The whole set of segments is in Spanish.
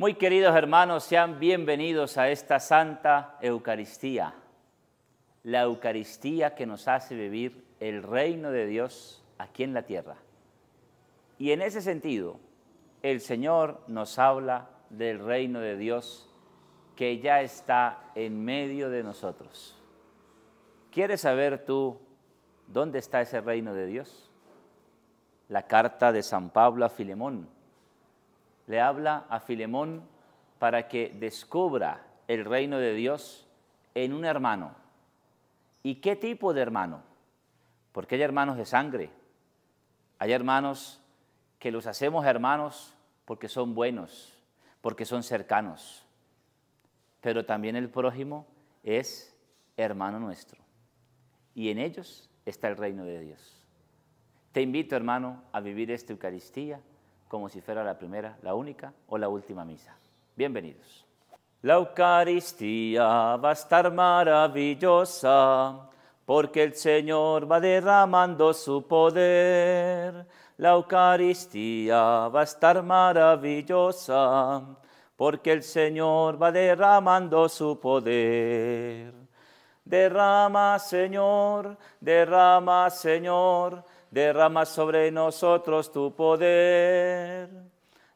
Muy queridos hermanos, sean bienvenidos a esta Santa Eucaristía, la Eucaristía que nos hace vivir el reino de Dios aquí en la tierra. Y en ese sentido, el Señor nos habla del reino de Dios que ya está en medio de nosotros. ¿Quieres saber tú dónde está ese reino de Dios? La carta de San Pablo a Filemón le habla a Filemón para que descubra el reino de Dios en un hermano. ¿Y qué tipo de hermano? Porque hay hermanos de sangre, hay hermanos que los hacemos hermanos porque son buenos, porque son cercanos, pero también el prójimo es hermano nuestro. Y en ellos está el reino de Dios. Te invito, hermano, a vivir esta Eucaristía como si fuera la primera, la única o la última misa. Bienvenidos. La Eucaristía va a estar maravillosa, porque el Señor va derramando su poder. La Eucaristía va a estar maravillosa, porque el Señor va derramando su poder. Derrama, Señor, derrama, Señor, derrama sobre nosotros tu poder.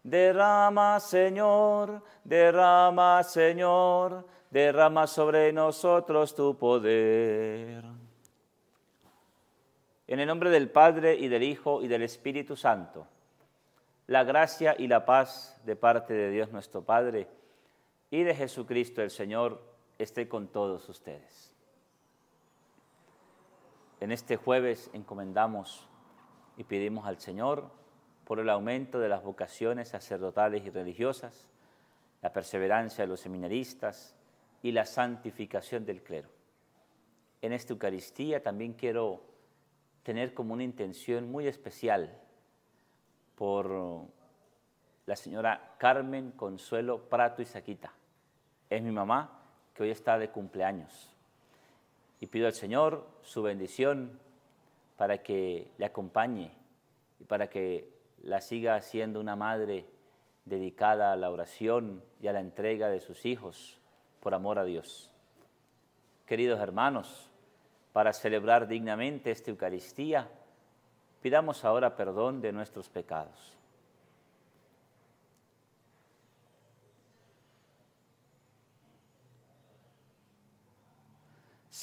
Derrama, Señor, derrama, Señor, derrama sobre nosotros tu poder. En el nombre del Padre y del Hijo y del Espíritu Santo, la gracia y la paz de parte de Dios nuestro Padre y de Jesucristo el Señor esté con todos ustedes. En este jueves encomendamos y pedimos al Señor por el aumento de las vocaciones sacerdotales y religiosas, la perseverancia de los seminaristas y la santificación del clero. En esta Eucaristía también quiero tener como una intención muy especial por la señora Carmen Consuelo Prato Saquita Es mi mamá que hoy está de cumpleaños y pido al Señor su bendición para que le acompañe y para que la siga siendo una madre dedicada a la oración y a la entrega de sus hijos por amor a Dios. Queridos hermanos, para celebrar dignamente esta Eucaristía, pidamos ahora perdón de nuestros pecados.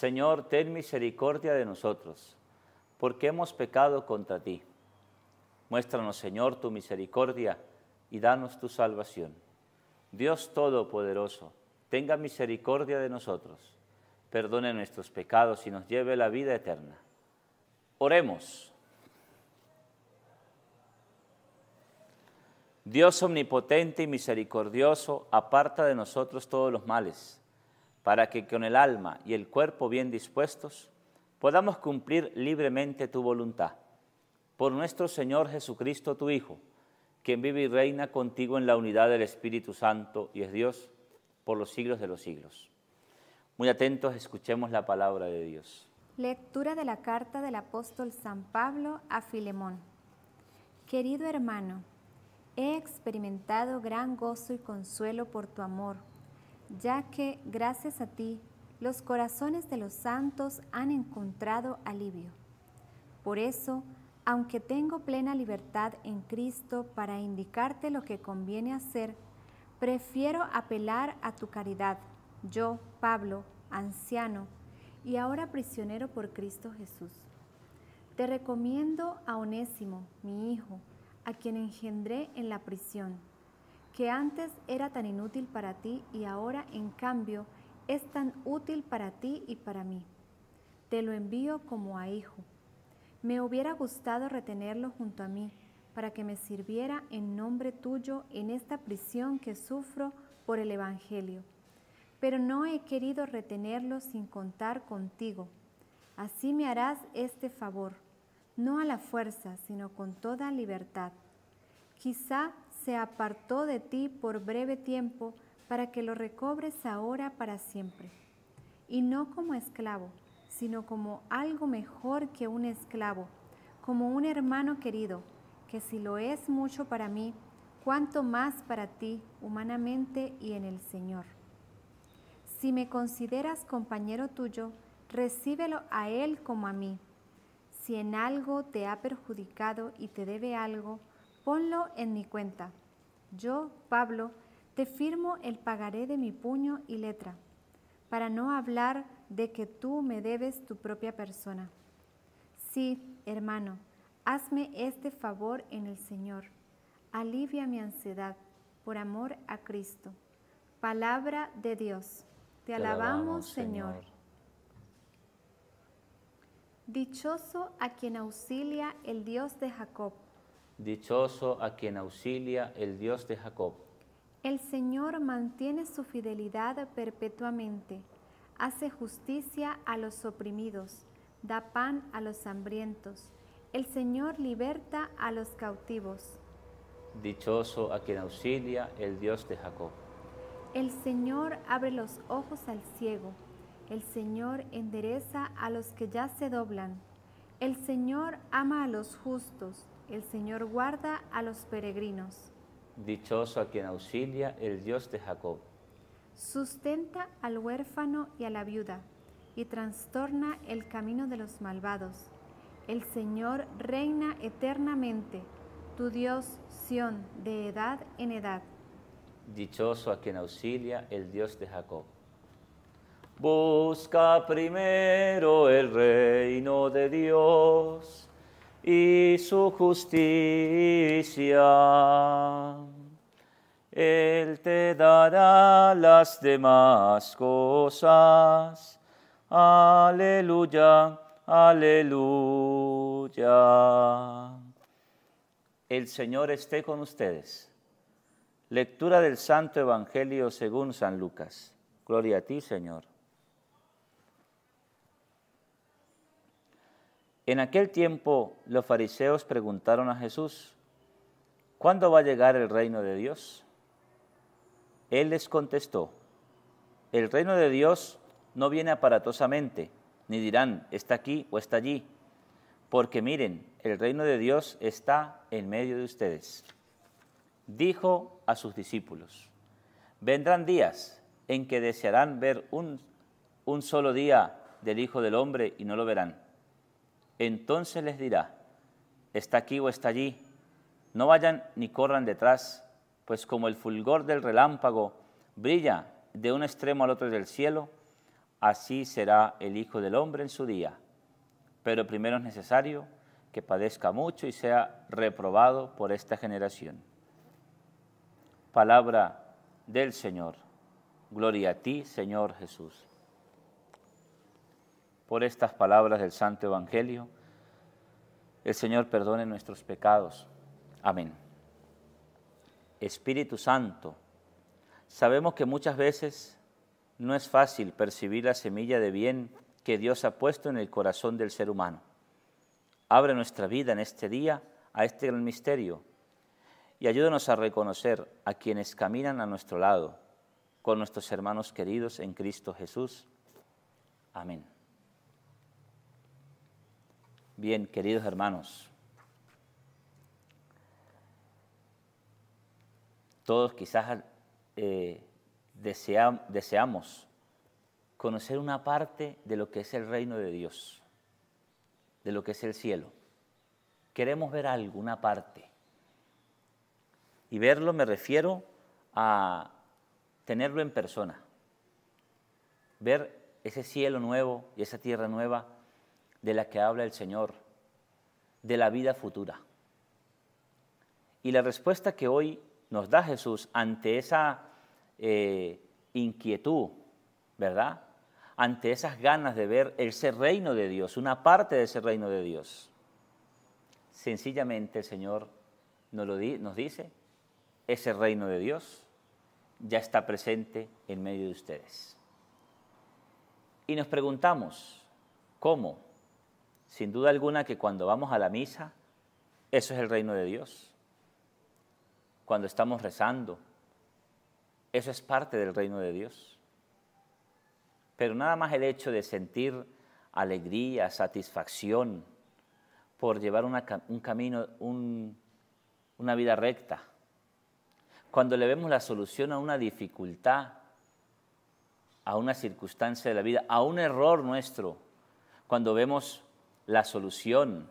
Señor, ten misericordia de nosotros, porque hemos pecado contra ti. Muéstranos, Señor, tu misericordia y danos tu salvación. Dios Todopoderoso, tenga misericordia de nosotros, perdone nuestros pecados y nos lleve la vida eterna. Oremos. Dios omnipotente y misericordioso, aparta de nosotros todos los males para que con el alma y el cuerpo bien dispuestos podamos cumplir libremente tu voluntad. Por nuestro Señor Jesucristo, tu Hijo, quien vive y reina contigo en la unidad del Espíritu Santo y es Dios por los siglos de los siglos. Muy atentos, escuchemos la palabra de Dios. Lectura de la carta del apóstol San Pablo a Filemón. Querido hermano, he experimentado gran gozo y consuelo por tu amor ya que gracias a ti los corazones de los santos han encontrado alivio. Por eso, aunque tengo plena libertad en Cristo para indicarte lo que conviene hacer, prefiero apelar a tu caridad, yo, Pablo, anciano, y ahora prisionero por Cristo Jesús. Te recomiendo a Onésimo, mi hijo, a quien engendré en la prisión que antes era tan inútil para ti y ahora, en cambio, es tan útil para ti y para mí. Te lo envío como a hijo. Me hubiera gustado retenerlo junto a mí, para que me sirviera en nombre tuyo en esta prisión que sufro por el Evangelio. Pero no he querido retenerlo sin contar contigo. Así me harás este favor, no a la fuerza, sino con toda libertad Quizá se apartó de ti por breve tiempo para que lo recobres ahora para siempre. Y no como esclavo, sino como algo mejor que un esclavo, como un hermano querido, que si lo es mucho para mí, cuánto más para ti humanamente y en el Señor. Si me consideras compañero tuyo, recíbelo a Él como a mí. Si en algo te ha perjudicado y te debe algo, ponlo en mi cuenta. Yo, Pablo, te firmo el pagaré de mi puño y letra, para no hablar de que tú me debes tu propia persona. Sí, hermano, hazme este favor en el Señor. Alivia mi ansiedad por amor a Cristo. Palabra de Dios. Te, alabamos, Señor. Dichoso a quien auxilia el Dios de Jacob Dichoso a quien auxilia el Dios de Jacob. El Señor mantiene su fidelidad perpetuamente, hace justicia a los oprimidos, da pan a los hambrientos. El Señor liberta a los cautivos. Dichoso a quien auxilia el Dios de Jacob. El Señor abre los ojos al ciego. El Señor endereza a los que ya se doblan. El Señor ama a los justos el Señor guarda a los peregrinos. Dichoso a quien auxilia el Dios de Jacob. Sustenta al huérfano y a la viuda, y trastorna el camino de los malvados. El Señor reina eternamente, tu Dios Sión, de edad en edad. Dichoso a quien auxilia el Dios de Jacob. Busca primero el reino de Dios y su justicia. Él te dará las demás cosas. Aleluya, aleluya. El Señor esté con ustedes. Lectura del Santo Evangelio según San Lucas. Gloria a ti, Señor. En aquel tiempo los fariseos preguntaron a Jesús, ¿cuándo va a llegar el reino de Dios? Él les contestó, el reino de Dios no viene aparatosamente, ni dirán, está aquí o está allí, porque miren, el reino de Dios está en medio de ustedes. Dijo a sus discípulos, vendrán días en que desearán ver un, un solo día del Hijo del Hombre y no lo verán entonces les dirá, está aquí o está allí, no vayan ni corran detrás, pues como el fulgor del relámpago brilla de un extremo al otro del cielo, así será el Hijo del Hombre en su día. Pero primero es necesario que padezca mucho y sea reprobado por esta generación. Palabra del Señor. Gloria a ti, Señor Jesús por estas palabras del Santo Evangelio. El Señor perdone nuestros pecados. Amén. Espíritu Santo, sabemos que muchas veces no es fácil percibir la semilla de bien que Dios ha puesto en el corazón del ser humano. Abre nuestra vida en este día a este gran misterio y ayúdanos a reconocer a quienes caminan a nuestro lado, con nuestros hermanos queridos en Cristo Jesús. Amén. Bien, queridos hermanos, todos quizás eh, deseamos conocer una parte de lo que es el reino de Dios, de lo que es el cielo. Queremos ver alguna parte. Y verlo me refiero a tenerlo en persona, ver ese cielo nuevo y esa tierra nueva de la que habla el Señor, de la vida futura. Y la respuesta que hoy nos da Jesús ante esa eh, inquietud, ¿verdad? Ante esas ganas de ver ese reino de Dios, una parte de ese reino de Dios. Sencillamente el Señor nos, lo nos dice, ese reino de Dios ya está presente en medio de ustedes. Y nos preguntamos, ¿cómo? Sin duda alguna que cuando vamos a la misa, eso es el reino de Dios. Cuando estamos rezando, eso es parte del reino de Dios. Pero nada más el hecho de sentir alegría, satisfacción por llevar un camino, una vida recta. Cuando le vemos la solución a una dificultad, a una circunstancia de la vida, a un error nuestro, cuando vemos la solución,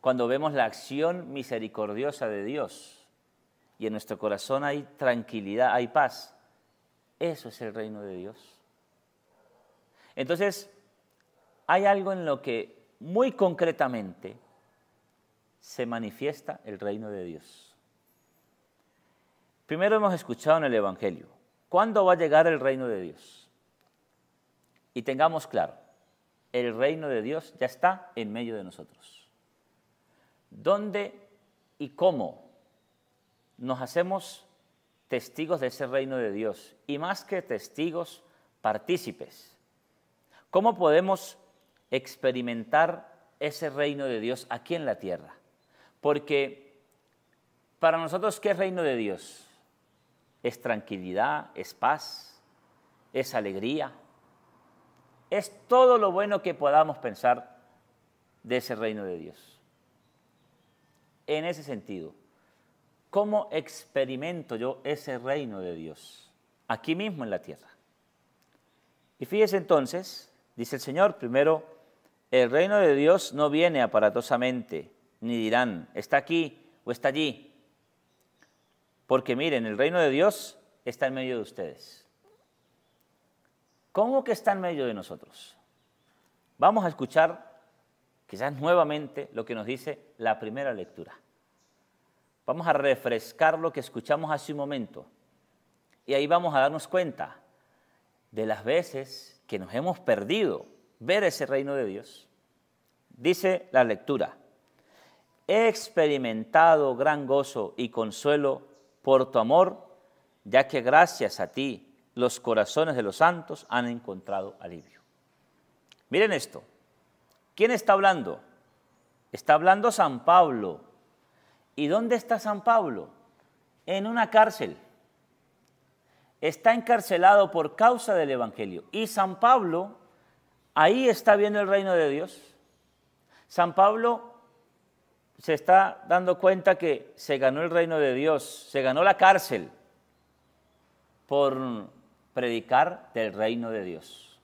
cuando vemos la acción misericordiosa de Dios y en nuestro corazón hay tranquilidad, hay paz, eso es el reino de Dios. Entonces, hay algo en lo que muy concretamente se manifiesta el reino de Dios. Primero hemos escuchado en el Evangelio, ¿cuándo va a llegar el reino de Dios? Y tengamos claro, el reino de Dios ya está en medio de nosotros. ¿Dónde y cómo nos hacemos testigos de ese reino de Dios? Y más que testigos, partícipes. ¿Cómo podemos experimentar ese reino de Dios aquí en la tierra? Porque para nosotros, ¿qué es reino de Dios? Es tranquilidad, es paz, es alegría, es todo lo bueno que podamos pensar de ese reino de Dios. En ese sentido, ¿cómo experimento yo ese reino de Dios? Aquí mismo en la tierra. Y fíjese entonces, dice el Señor, primero, el reino de Dios no viene aparatosamente, ni dirán, está aquí o está allí. Porque miren, el reino de Dios está en medio de ustedes. ¿Cómo que está en medio de nosotros? Vamos a escuchar quizás nuevamente lo que nos dice la primera lectura. Vamos a refrescar lo que escuchamos hace un momento y ahí vamos a darnos cuenta de las veces que nos hemos perdido ver ese reino de Dios. Dice la lectura, he experimentado gran gozo y consuelo por tu amor, ya que gracias a ti los corazones de los santos han encontrado alivio. Miren esto. ¿Quién está hablando? Está hablando San Pablo. ¿Y dónde está San Pablo? En una cárcel. Está encarcelado por causa del Evangelio. Y San Pablo ahí está viendo el reino de Dios. San Pablo se está dando cuenta que se ganó el reino de Dios, se ganó la cárcel por predicar del reino de Dios.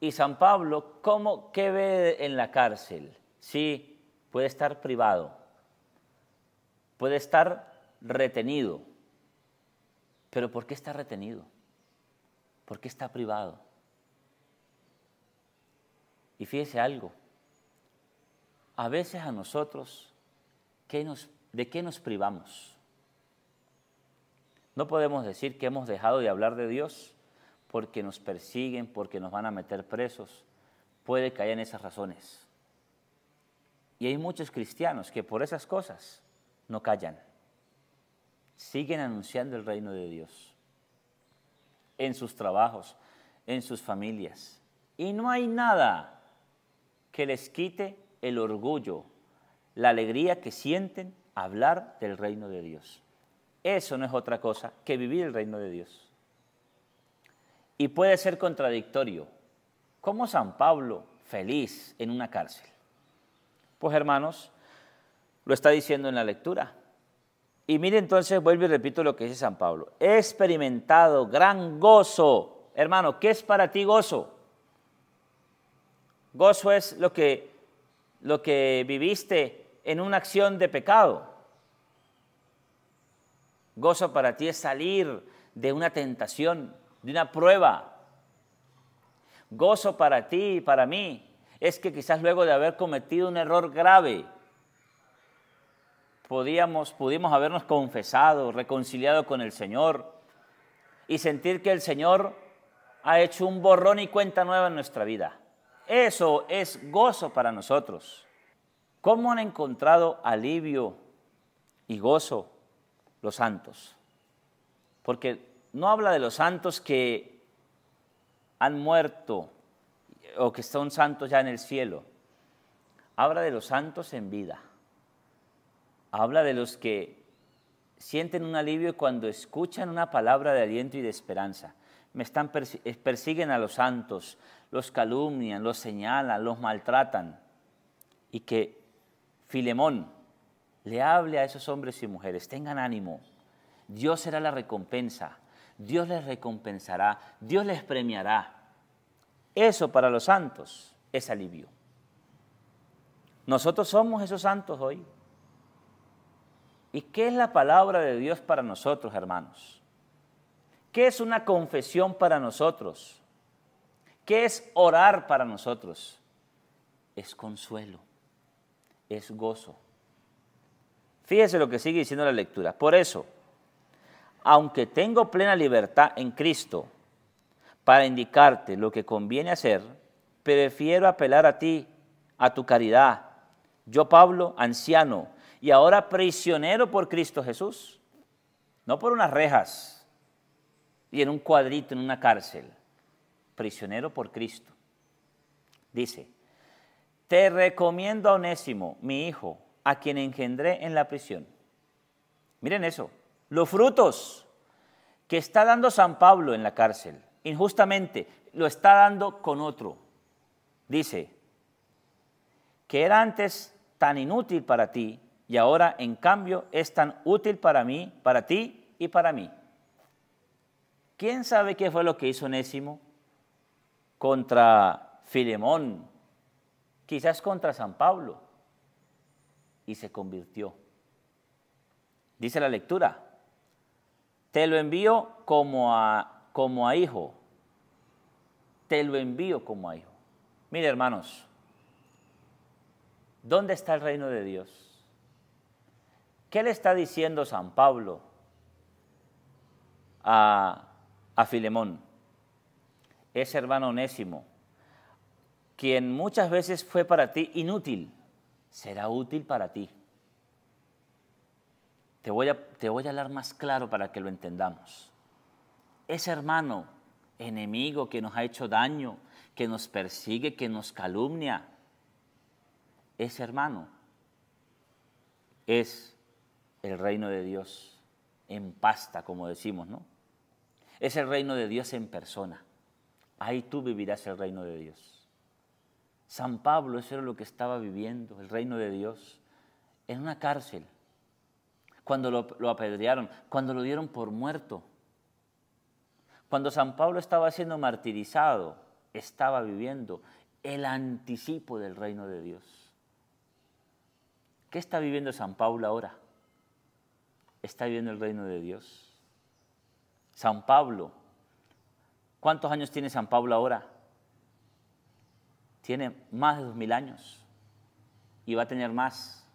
Y San Pablo, ¿cómo qué ve en la cárcel? Sí, puede estar privado, puede estar retenido. Pero ¿por qué está retenido? ¿Por qué está privado? Y fíjese algo, a veces a nosotros, ¿qué nos, ¿de qué nos privamos? No podemos decir que hemos dejado de hablar de Dios porque nos persiguen, porque nos van a meter presos. Puede que hayan esas razones. Y hay muchos cristianos que por esas cosas no callan. Siguen anunciando el reino de Dios en sus trabajos, en sus familias. Y no hay nada que les quite el orgullo, la alegría que sienten hablar del reino de Dios. Eso no es otra cosa que vivir el reino de Dios. Y puede ser contradictorio. ¿cómo San Pablo feliz en una cárcel? Pues hermanos, lo está diciendo en la lectura. Y mire entonces, vuelvo y repito lo que dice San Pablo. He experimentado gran gozo. Hermano, ¿qué es para ti gozo? Gozo es lo que, lo que viviste en una acción de pecado. Gozo para ti es salir de una tentación, de una prueba. Gozo para ti y para mí es que quizás luego de haber cometido un error grave, podíamos, pudimos habernos confesado, reconciliado con el Señor y sentir que el Señor ha hecho un borrón y cuenta nueva en nuestra vida. Eso es gozo para nosotros. ¿Cómo han encontrado alivio y gozo los santos. Porque no habla de los santos que han muerto o que son santos ya en el cielo. Habla de los santos en vida. Habla de los que sienten un alivio cuando escuchan una palabra de aliento y de esperanza. Me están eh, persiguen a los santos, los calumnian, los señalan, los maltratan. Y que Filemón, le hable a esos hombres y mujeres, tengan ánimo, Dios será la recompensa, Dios les recompensará, Dios les premiará. Eso para los santos es alivio. Nosotros somos esos santos hoy. ¿Y qué es la palabra de Dios para nosotros, hermanos? ¿Qué es una confesión para nosotros? ¿Qué es orar para nosotros? Es consuelo, es gozo, Fíjese lo que sigue diciendo la lectura. Por eso, aunque tengo plena libertad en Cristo para indicarte lo que conviene hacer, prefiero apelar a ti, a tu caridad. Yo, Pablo, anciano, y ahora prisionero por Cristo Jesús, no por unas rejas y en un cuadrito, en una cárcel, prisionero por Cristo. Dice, te recomiendo a Onésimo, mi hijo, a quien engendré en la prisión. Miren eso, los frutos que está dando San Pablo en la cárcel, injustamente, lo está dando con otro. Dice, que era antes tan inútil para ti y ahora en cambio es tan útil para mí, para ti y para mí. ¿Quién sabe qué fue lo que hizo Nésimo contra Filemón? Quizás contra San Pablo y se convirtió. Dice la lectura, te lo envío como a, como a hijo, te lo envío como a hijo. Mire hermanos, ¿dónde está el reino de Dios? ¿Qué le está diciendo San Pablo a, a Filemón? Ese hermano onésimo, quien muchas veces fue para ti inútil será útil para ti. Te voy, a, te voy a hablar más claro para que lo entendamos. Ese hermano enemigo que nos ha hecho daño, que nos persigue, que nos calumnia, ese hermano es el reino de Dios en pasta, como decimos, ¿no? Es el reino de Dios en persona. Ahí tú vivirás el reino de Dios. San Pablo, eso era lo que estaba viviendo, el reino de Dios, en una cárcel, cuando lo, lo apedrearon, cuando lo dieron por muerto. Cuando San Pablo estaba siendo martirizado, estaba viviendo el anticipo del reino de Dios. ¿Qué está viviendo San Pablo ahora? Está viviendo el reino de Dios. San Pablo, ¿cuántos años tiene San Pablo ahora? tiene más de dos mil años y va a tener más,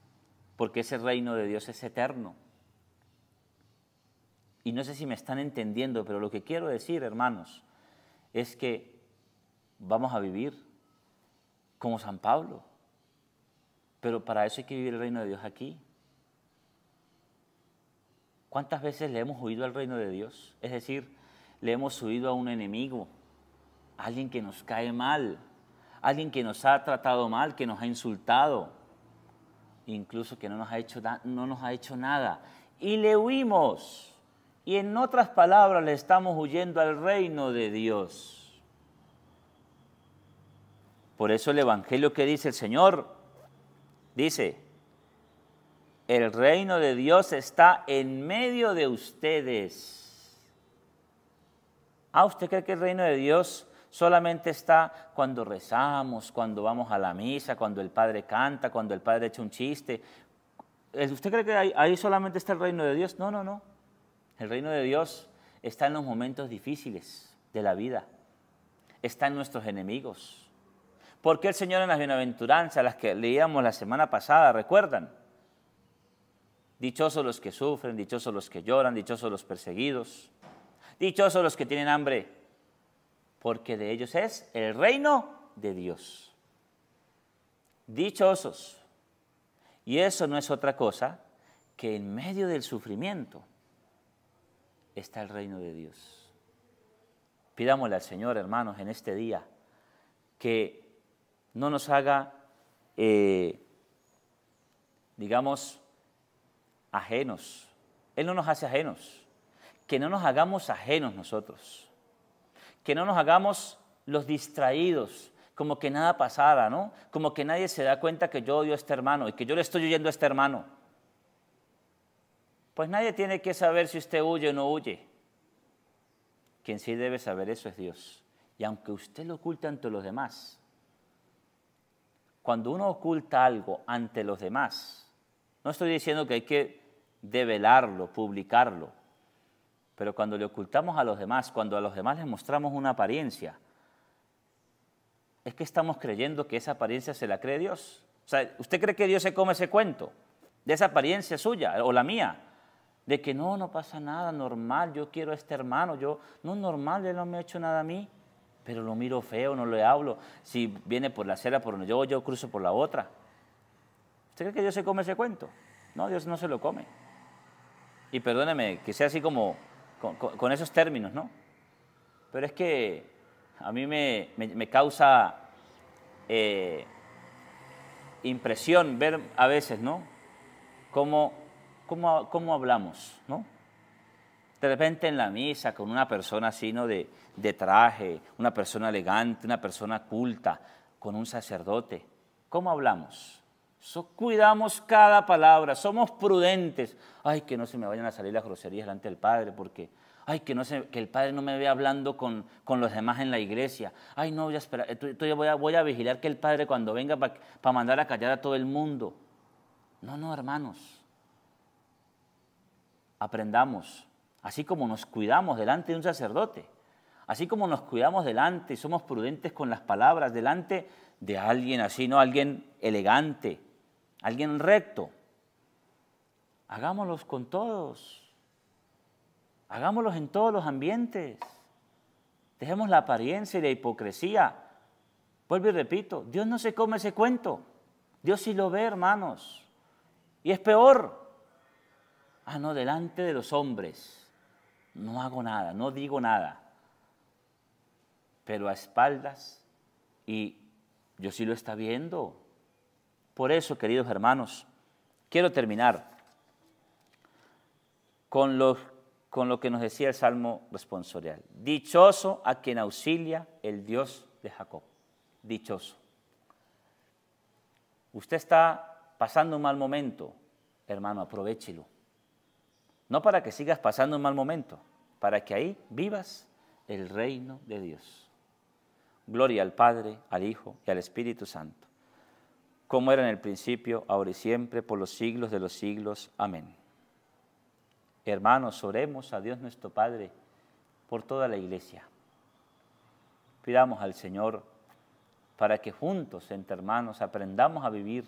porque ese reino de Dios es eterno. Y no sé si me están entendiendo, pero lo que quiero decir, hermanos, es que vamos a vivir como San Pablo, pero para eso hay que vivir el reino de Dios aquí. ¿Cuántas veces le hemos huido al reino de Dios? Es decir, le hemos huido a un enemigo, a alguien que nos cae mal, alguien que nos ha tratado mal, que nos ha insultado, incluso que no nos ha hecho, no nos ha hecho nada. Y le huimos. Y en otras palabras, le estamos huyendo al reino de Dios. Por eso el Evangelio que dice el Señor, dice, el reino de Dios está en medio de ustedes. Ah, ¿usted cree que el reino de Dios solamente está cuando rezamos, cuando vamos a la misa, cuando el Padre canta, cuando el Padre echa un chiste. ¿Usted cree que ahí solamente está el reino de Dios? No, no, no. El reino de Dios está en los momentos difíciles de la vida, está en nuestros enemigos. Porque el Señor en las bienaventuranzas, las que leíamos la semana pasada, recuerdan? Dichosos los que sufren, dichosos los que lloran, dichosos los perseguidos, dichosos los que tienen hambre, porque de ellos es el reino de Dios. Dichosos. Y eso no es otra cosa que en medio del sufrimiento está el reino de Dios. Pidámosle al Señor, hermanos, en este día, que no nos haga, eh, digamos, ajenos. Él no nos hace ajenos. Que no nos hagamos ajenos nosotros que no nos hagamos los distraídos, como que nada pasara, ¿no? Como que nadie se da cuenta que yo odio a este hermano y que yo le estoy huyendo a este hermano. Pues nadie tiene que saber si usted huye o no huye. Quien sí debe saber eso es Dios. Y aunque usted lo oculta ante los demás, cuando uno oculta algo ante los demás, no estoy diciendo que hay que develarlo, publicarlo, pero cuando le ocultamos a los demás, cuando a los demás les mostramos una apariencia, es que estamos creyendo que esa apariencia se la cree Dios. O sea, ¿usted cree que Dios se come ese cuento de esa apariencia suya o la mía? De que no, no pasa nada, normal, yo quiero a este hermano, yo, no normal, él no me ha hecho nada a mí, pero lo miro feo, no le hablo. Si viene por la acera, por donde yo, yo cruzo por la otra. ¿Usted cree que Dios se come ese cuento? No, Dios no se lo come. Y perdóneme, que sea así como con, esos términos, ¿no? Pero es que a mí me, me, causa eh, impresión ver a veces, ¿no? Cómo, cómo, hablamos, ¿no? De repente en la misa con una persona así, ¿no? De, de traje, una persona elegante, una persona culta, con un sacerdote. ¿Cómo hablamos? cuidamos cada palabra, somos prudentes. Ay, que no se me vayan a salir las groserías delante del Padre, porque, ay, que, no se, que el Padre no me vea hablando con, los demás en la iglesia. Ay, no, voy a, esperar, eh, voy, a, vigilar que el Padre cuando venga para mandar a callar a todo el mundo. No, no, hermanos. Aprendamos, así como nos cuidamos delante de un sacerdote, así como nos cuidamos delante, somos prudentes con las palabras, delante de alguien así, ¿no? Alguien elegante, alguien recto. Hagámoslos con todos. Hagámoslos en todos los ambientes. Dejemos la apariencia y la hipocresía. Vuelvo y repito, Dios no se come ese cuento. Dios sí lo ve, hermanos. Y es peor. Ah, no, delante de los hombres. No hago nada, no digo nada. Pero a espaldas. Y Dios sí lo está viendo. Por eso, queridos hermanos, quiero terminar con lo, con lo que nos decía el Salmo responsorial. Dichoso a quien auxilia el Dios de Jacob. Dichoso. Usted está pasando un mal momento, hermano, aprovechelo. No para que sigas pasando un mal momento, para que ahí vivas el reino de Dios. Gloria al Padre, al Hijo y al Espíritu Santo como era en el principio, ahora y siempre, por los siglos de los siglos. Amén. Hermanos, oremos a Dios nuestro Padre por toda la iglesia. Pidamos al Señor para que juntos, entre hermanos, aprendamos a vivir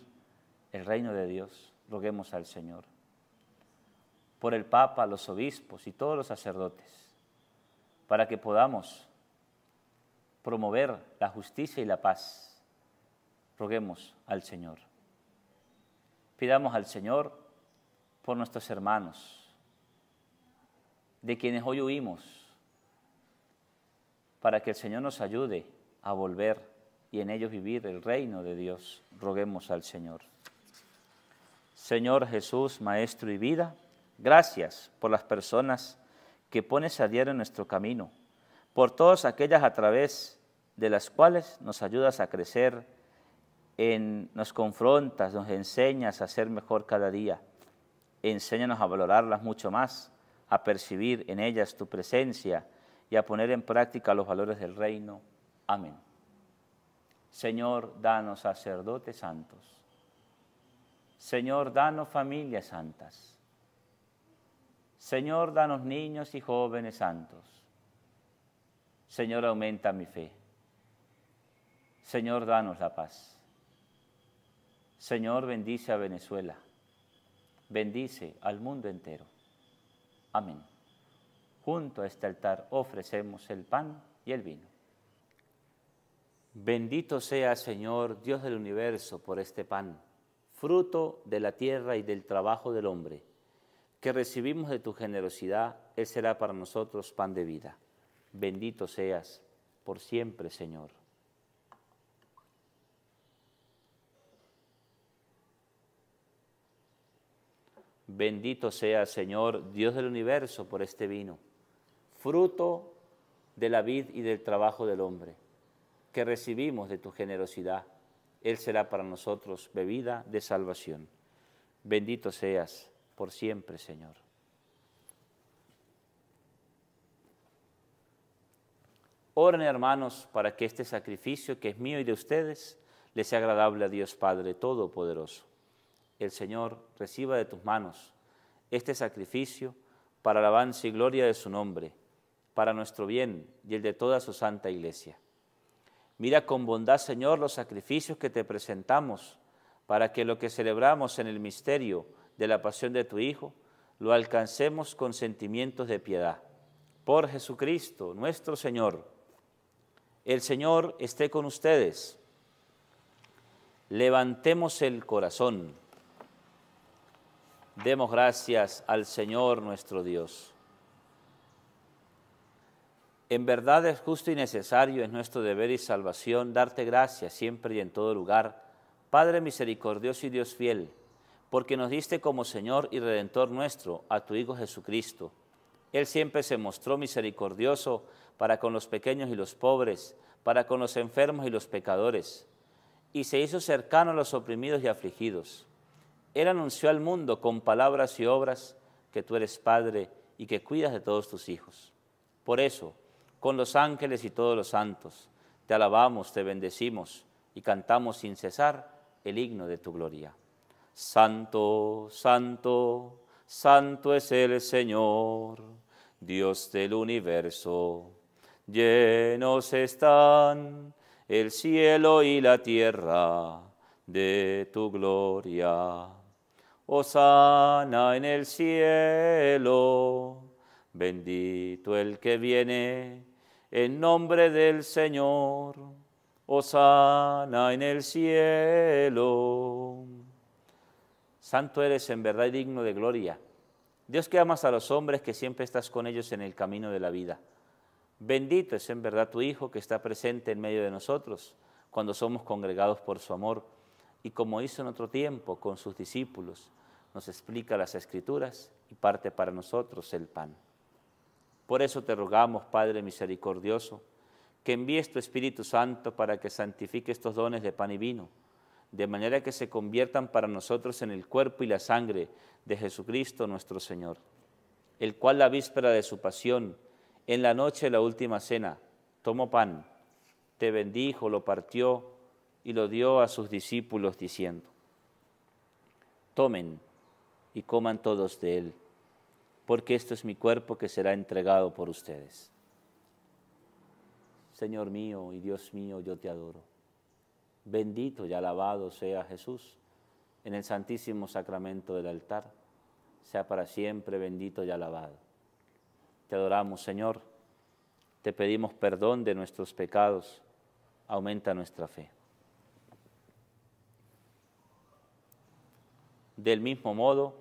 el reino de Dios. Roguemos al Señor. Por el Papa, los obispos y todos los sacerdotes, para que podamos promover la justicia y la paz Roguemos al Señor. Pidamos al Señor por nuestros hermanos, de quienes hoy huimos, para que el Señor nos ayude a volver y en ellos vivir el reino de Dios. Roguemos al Señor. Señor Jesús, Maestro y vida, gracias por las personas que pones a diario en nuestro camino, por todas aquellas a través de las cuales nos ayudas a crecer nos confrontas, nos enseñas a ser mejor cada día. Enséñanos a valorarlas mucho más, a percibir en ellas tu presencia y a poner en práctica los valores del reino. Amén. Señor, danos sacerdotes santos. Señor, danos familias santas. Señor, danos niños y jóvenes santos. Señor, aumenta mi fe. Señor, danos la paz. Señor, bendice a Venezuela, bendice al mundo entero. Amén. Junto a este altar ofrecemos el pan y el vino. Bendito sea, Señor, Dios del universo, por este pan, fruto de la tierra y del trabajo del hombre, que recibimos de tu generosidad, Él será para nosotros pan de vida. Bendito seas por siempre, Señor. Bendito sea, Señor, Dios del universo, por este vino, fruto de la vid y del trabajo del hombre, que recibimos de tu generosidad. Él será para nosotros bebida de salvación. Bendito seas por siempre, Señor. Oren, hermanos, para que este sacrificio que es mío y de ustedes le sea agradable a Dios Padre Todopoderoso el Señor reciba de tus manos este sacrificio para alabanza y gloria de su nombre, para nuestro bien y el de toda su santa iglesia. Mira con bondad, Señor, los sacrificios que te presentamos, para que lo que celebramos en el misterio de la pasión de tu Hijo, lo alcancemos con sentimientos de piedad. Por Jesucristo, nuestro Señor. El Señor esté con ustedes. Levantemos el corazón. Demos gracias al Señor nuestro Dios. En verdad es justo y necesario, es nuestro deber y salvación darte gracias siempre y en todo lugar, Padre misericordioso y Dios fiel, porque nos diste como Señor y Redentor nuestro a tu Hijo Jesucristo. Él siempre se mostró misericordioso para con los pequeños y los pobres, para con los enfermos y los pecadores, y se hizo cercano a los oprimidos y afligidos él anunció al mundo con palabras y obras que tú eres Padre y que cuidas de todos tus hijos. Por eso, con los ángeles y todos los santos, te alabamos, te bendecimos y cantamos sin cesar el himno de tu gloria. Santo, santo, santo es el Señor, Dios del universo. Llenos están el cielo y la tierra de tu gloria. Osana en el cielo, bendito el que viene en nombre del Señor. Osana en el cielo. Santo eres en verdad y digno de gloria. Dios que amas a los hombres, que siempre estás con ellos en el camino de la vida. Bendito es en verdad tu Hijo que está presente en medio de nosotros cuando somos congregados por su amor y como hizo en otro tiempo con sus discípulos nos explica las escrituras y parte para nosotros el pan. Por eso te rogamos, Padre misericordioso, que envíes tu Espíritu Santo para que santifique estos dones de pan y vino, de manera que se conviertan para nosotros en el cuerpo y la sangre de Jesucristo nuestro Señor, el cual la víspera de su pasión, en la noche de la última cena, tomó pan, te bendijo, lo partió y lo dio a sus discípulos diciendo, tomen y coman todos de él, porque esto es mi cuerpo que será entregado por ustedes. Señor mío y Dios mío, yo te adoro. Bendito y alabado sea Jesús en el santísimo sacramento del altar, sea para siempre bendito y alabado. Te adoramos, Señor, te pedimos perdón de nuestros pecados, aumenta nuestra fe. Del mismo modo,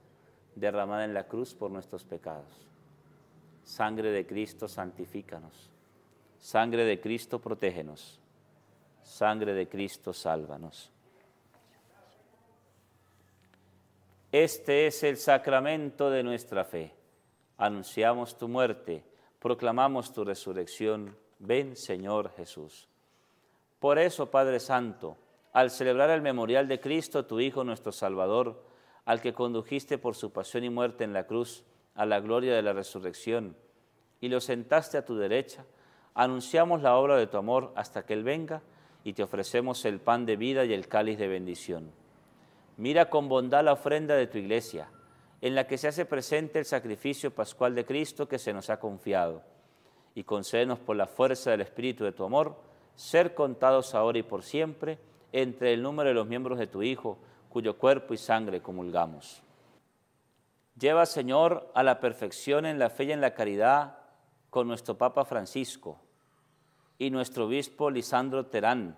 derramada en la cruz por nuestros pecados. Sangre de Cristo, santifícanos. Sangre de Cristo, protégenos. Sangre de Cristo, sálvanos. Este es el sacramento de nuestra fe. Anunciamos tu muerte, proclamamos tu resurrección. Ven, Señor Jesús. Por eso, Padre Santo, al celebrar el memorial de Cristo, tu Hijo, nuestro Salvador, al que condujiste por su pasión y muerte en la cruz a la gloria de la resurrección, y lo sentaste a tu derecha, anunciamos la obra de tu amor hasta que Él venga, y te ofrecemos el pan de vida y el cáliz de bendición. Mira con bondad la ofrenda de tu iglesia, en la que se hace presente el sacrificio pascual de Cristo que se nos ha confiado, y concédenos por la fuerza del Espíritu de tu amor, ser contados ahora y por siempre entre el número de los miembros de tu Hijo, cuyo cuerpo y sangre comulgamos. Lleva, Señor, a la perfección en la fe y en la caridad con nuestro Papa Francisco y nuestro obispo Lisandro Terán,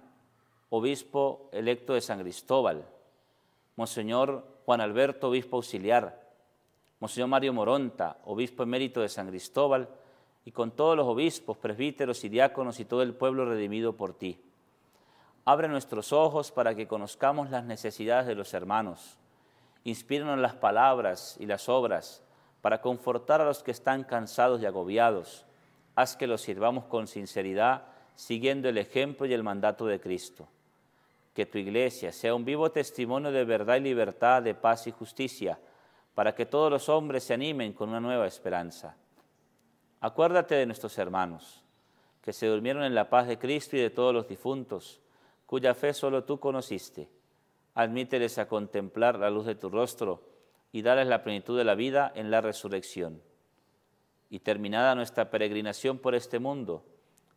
obispo electo de San Cristóbal, Monseñor Juan Alberto, obispo auxiliar, Monseñor Mario Moronta, obispo emérito de San Cristóbal, y con todos los obispos, presbíteros y diáconos y todo el pueblo redimido por ti Abre nuestros ojos para que conozcamos las necesidades de los hermanos. Inspíranos las palabras y las obras para confortar a los que están cansados y agobiados. Haz que los sirvamos con sinceridad, siguiendo el ejemplo y el mandato de Cristo. Que tu iglesia sea un vivo testimonio de verdad y libertad, de paz y justicia, para que todos los hombres se animen con una nueva esperanza. Acuérdate de nuestros hermanos, que se durmieron en la paz de Cristo y de todos los difuntos cuya fe solo tú conociste. Admíteles a contemplar la luz de tu rostro y darles la plenitud de la vida en la resurrección. Y terminada nuestra peregrinación por este mundo,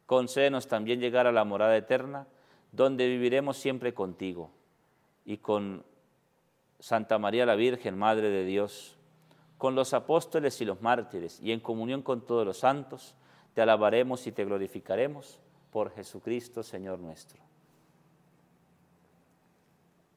concédenos también llegar a la morada eterna, donde viviremos siempre contigo y con Santa María la Virgen, Madre de Dios, con los apóstoles y los mártires, y en comunión con todos los santos, te alabaremos y te glorificaremos por Jesucristo, Señor nuestro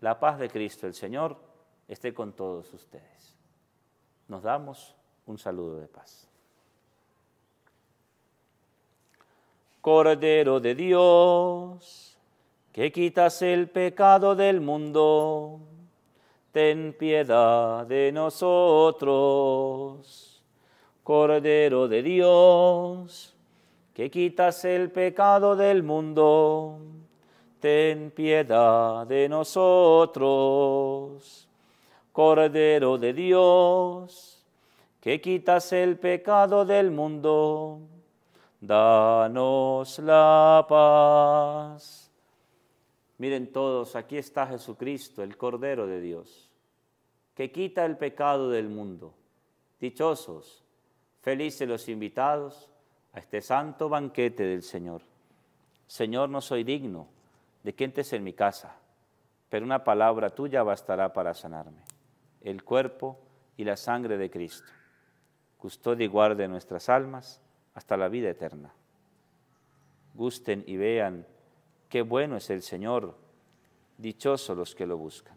La paz de Cristo, el Señor, esté con todos ustedes. Nos damos un saludo de paz. Cordero de Dios, que quitas el pecado del mundo, ten piedad de nosotros. Cordero de Dios, que quitas el pecado del mundo, ten piedad de nosotros. Cordero de Dios, que quitas el pecado del mundo, danos la paz. Miren todos, aquí está Jesucristo, el Cordero de Dios, que quita el pecado del mundo. Dichosos, felices los invitados a este santo banquete del Señor. Señor, no soy digno de que en mi casa, pero una palabra tuya bastará para sanarme. El cuerpo y la sangre de Cristo. Custodia y guarde nuestras almas hasta la vida eterna. Gusten y vean qué bueno es el Señor, dichosos los que lo buscan.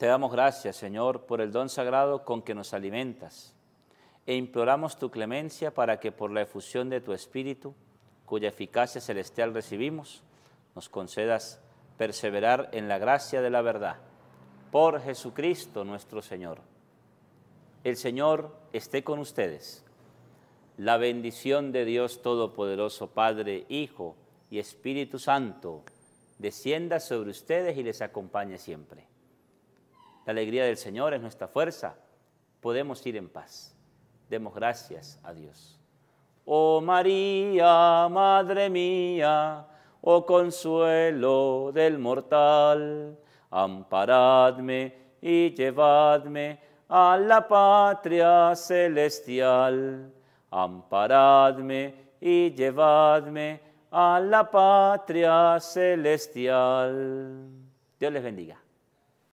Te damos gracias, Señor, por el don sagrado con que nos alimentas e imploramos tu clemencia para que por la efusión de tu Espíritu, cuya eficacia celestial recibimos, nos concedas perseverar en la gracia de la verdad. Por Jesucristo nuestro Señor. El Señor esté con ustedes. La bendición de Dios Todopoderoso, Padre, Hijo y Espíritu Santo, descienda sobre ustedes y les acompañe siempre. La alegría del Señor es nuestra fuerza. Podemos ir en paz. Demos gracias a Dios. Oh María, Madre mía, oh consuelo del mortal, amparadme y llevadme a la patria celestial. Amparadme y llevadme a la patria celestial. Dios les bendiga.